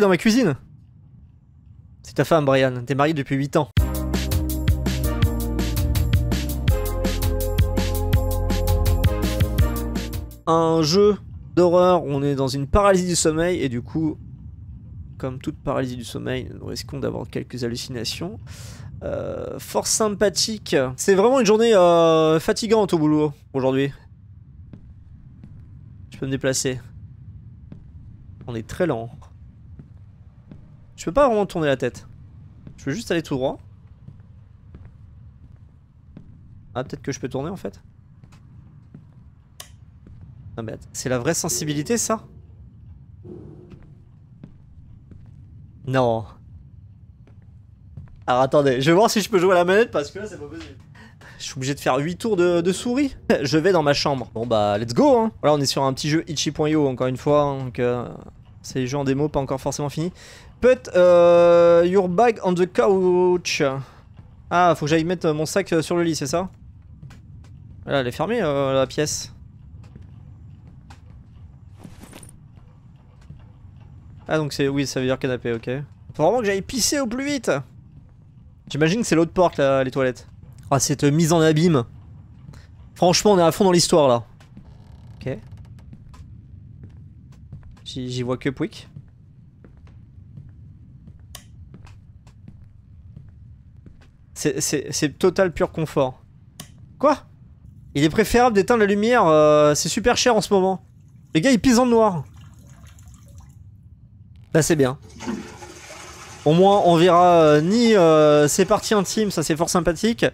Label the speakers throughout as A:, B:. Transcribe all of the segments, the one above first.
A: dans ma cuisine C'est ta femme, Brian. T'es marié depuis 8 ans. Un jeu d'horreur, on est dans une paralysie du sommeil et du coup, comme toute paralysie du sommeil, nous risquons d'avoir quelques hallucinations. Euh, fort sympathique. C'est vraiment une journée euh, fatigante au boulot aujourd'hui. Je peux me déplacer. On est très lent. Je peux pas vraiment tourner la tête. Je peux juste aller tout droit. Ah, peut-être que je peux tourner en fait. Non ah, mais c'est la vraie sensibilité ça Non. Alors attendez, je vais voir si je peux jouer à la manette parce que là c'est pas possible. Je suis obligé de faire 8 tours de, souris. Je vais dans ma chambre. Bon bah let's go hein. Voilà on est sur un petit jeu itchy.io encore une fois. donc hein, euh, c'est les jeux en démo pas encore forcément fini. Put euh, your bag on the couch. Ah, faut que j'aille mettre mon sac euh, sur le lit, c'est ça Là, elle est fermée, euh, la pièce. Ah, donc c'est... Oui, ça veut dire canapé, ok. Faut vraiment que j'aille pisser au plus vite J'imagine que c'est l'autre porte, là, les toilettes. Ah, cette mise en abîme. Franchement, on est à fond dans l'histoire, là. Ok. J'y vois que Pouic. C'est total pur confort. Quoi Il est préférable d'éteindre la lumière, euh, c'est super cher en ce moment. Les gars, ils pisent en noir. Là bah, c'est bien. Au moins, on verra euh, ni euh, ses parties intimes, ça c'est fort sympathique,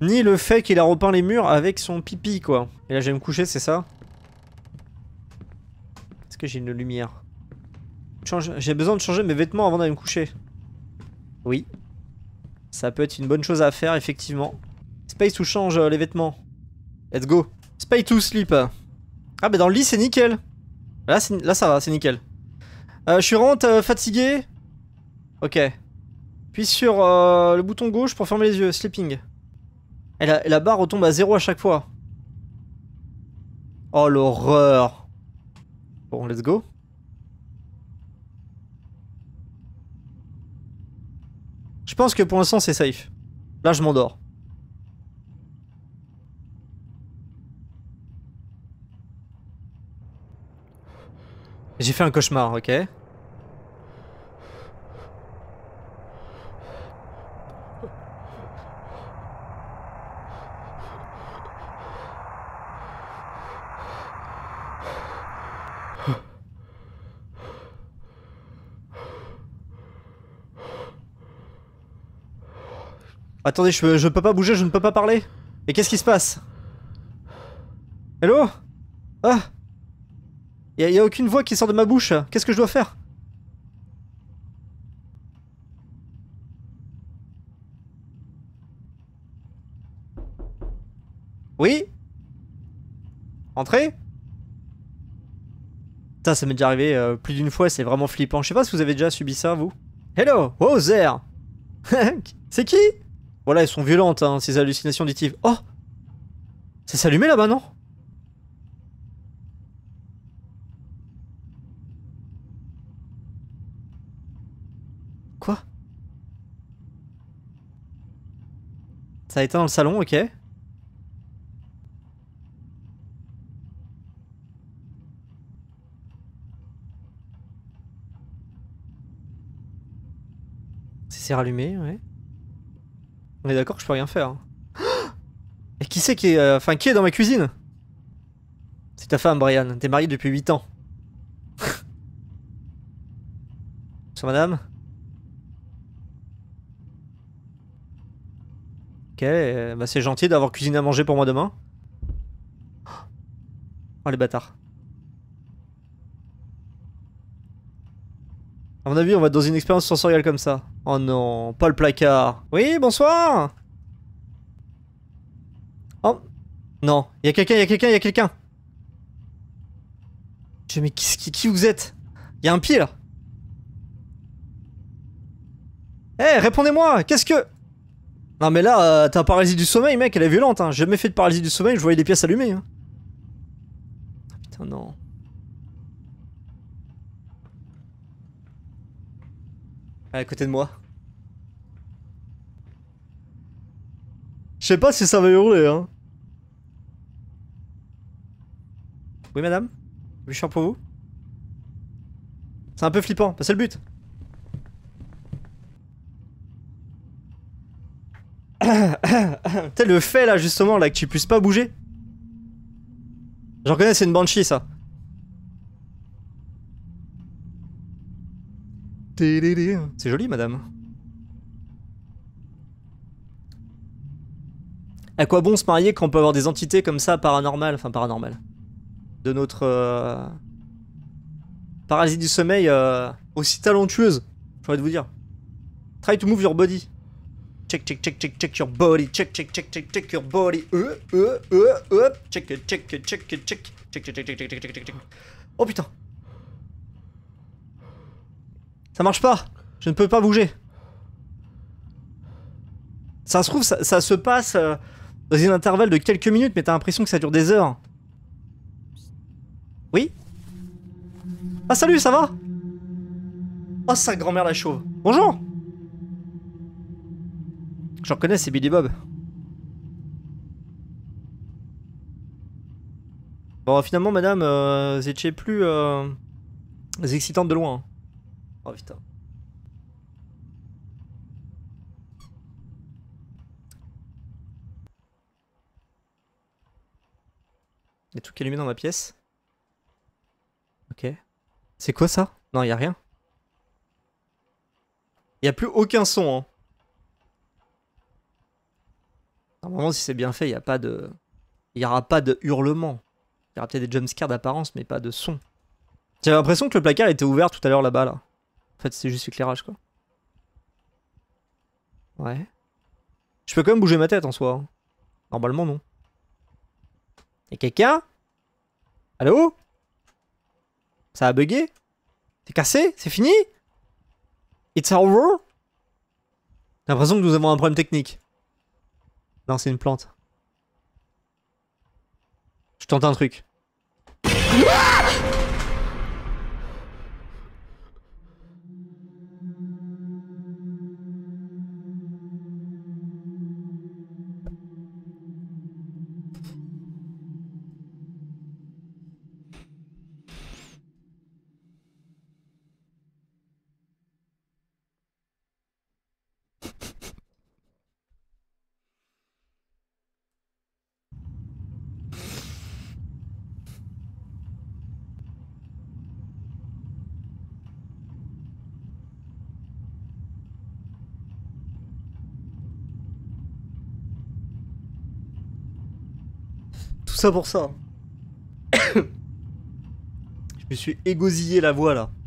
A: ni le fait qu'il a repeint les murs avec son pipi, quoi. Et là, je vais me coucher, c'est ça Est-ce que j'ai une lumière J'ai besoin de changer mes vêtements avant d'aller me coucher. Oui, ça peut être une bonne chose à faire, effectivement. Space ou change euh, les vêtements. Let's go. Space to sleep. Ah bah dans le lit c'est nickel. Là, ça va, c'est nickel. Euh, je suis vraiment euh, fatigué. Ok. Puis sur le bouton gauche pour fermer les yeux. Sleeping. Et la, la barre retombe à zéro à chaque fois. Oh l'horreur. Bon, let's go. Je pense que pour l'instant, c'est safe. Là, je m'endors. J'ai fait un cauchemar, ok Attendez, je, ne peux pas bouger, je ne peux pas parler. Et qu'est-ce qui se passe Hello Ah il y a aucune voix qui sort de ma bouche. Qu'est-ce que je dois faire Oui Entrez Putain, ça m'est déjà arrivé euh, plus d'une fois, c'est vraiment flippant. Je sais pas si vous avez déjà subi ça, vous. Hello oh there C'est qui voilà, elles sont violentes, hein, ces hallucinations auditives. Oh Ça s'allumait là-bas, non Quoi Ça a éteint dans le salon, ok. C'est rallumé, ouais. On est d'accord que je peux rien faire. Et qui c'est qui est... Euh, enfin, qui est dans ma cuisine C'est ta femme, Brian. T'es marié depuis 8 ans. Bonsoir, madame. Ok, euh, bah c'est gentil d'avoir cuisine à manger pour moi demain. Oh, les bâtards. A mon avis, on va être dans une expérience sensorielle comme ça. Oh non, pas le placard. Oui, bonsoir Oh Non, il y a quelqu'un, il y a quelqu'un, il y a quelqu'un mais qui, qui, qui, vous êtes Il y a un pied là Eh, répondez-moi Qu'est-ce que... Non mais là, euh, t'as ta paralysie du sommeil, mec, elle est violente, hein. J'ai jamais fait de paralysie du sommeil, je voyais des pièces allumées. Hein. Ah, putain, non. à côté de moi. Je sais pas si ça va hurler, hein. Oui, madame Je suis pour vous C'est un peu flippant, c'est le but. T'es le fait là, justement, là, que tu puisses pas bouger. J'en connais c'est une banshee, ça. C'est joli, madame. À quoi bon se marier quand on peut avoir des entités comme ça paranormales, enfin paranormales, de notre parasite du sommeil aussi talentueuse, j'ai envie de vous dire. Try to move your body. Check, check, check, check, check your body. Check, check, check, check, check your body. Euh, euh, euh, euh. Check, check, check, check, check, check, check, check, check, check, check. Oh putain. Ça marche pas. Je ne peux pas bouger. Ça se trouve, ça, se passe euh, dans un intervalle de quelques minutes, mais t'as l'impression que ça dure des heures. Oui Ah salut, ça va Oh, sa grand-mère la chauve. Bonjour J'en connais, c'est Billy Bob. Bon, finalement, madame, euh, vous étiez plus euh, excitante de loin. Hein. Oh putain. qui est allumé dans ma pièce. Ok. C'est quoi ça Non, il y a rien. Il Y a plus aucun son. Hein. Normalement, si c'est bien fait, y a pas de. Y aura pas de hurlement. Y aura peut-être des jumpscares d'apparence, mais pas de son. J'avais l'impression que le placard était ouvert tout à l'heure là-bas, là. -bas, là. En fait, c'est juste l'éclairage, quoi. Ouais. Je peux quand même bouger ma tête en soi. Hein. Normalement, non. Y'a quelqu'un Allô Ça a bugué C'est cassé C'est fini It's over J'ai l'impression que nous avons un problème technique. Non, c'est une plante. Je tente un truc. Ah pour ça. Je me suis égosillé la voix là.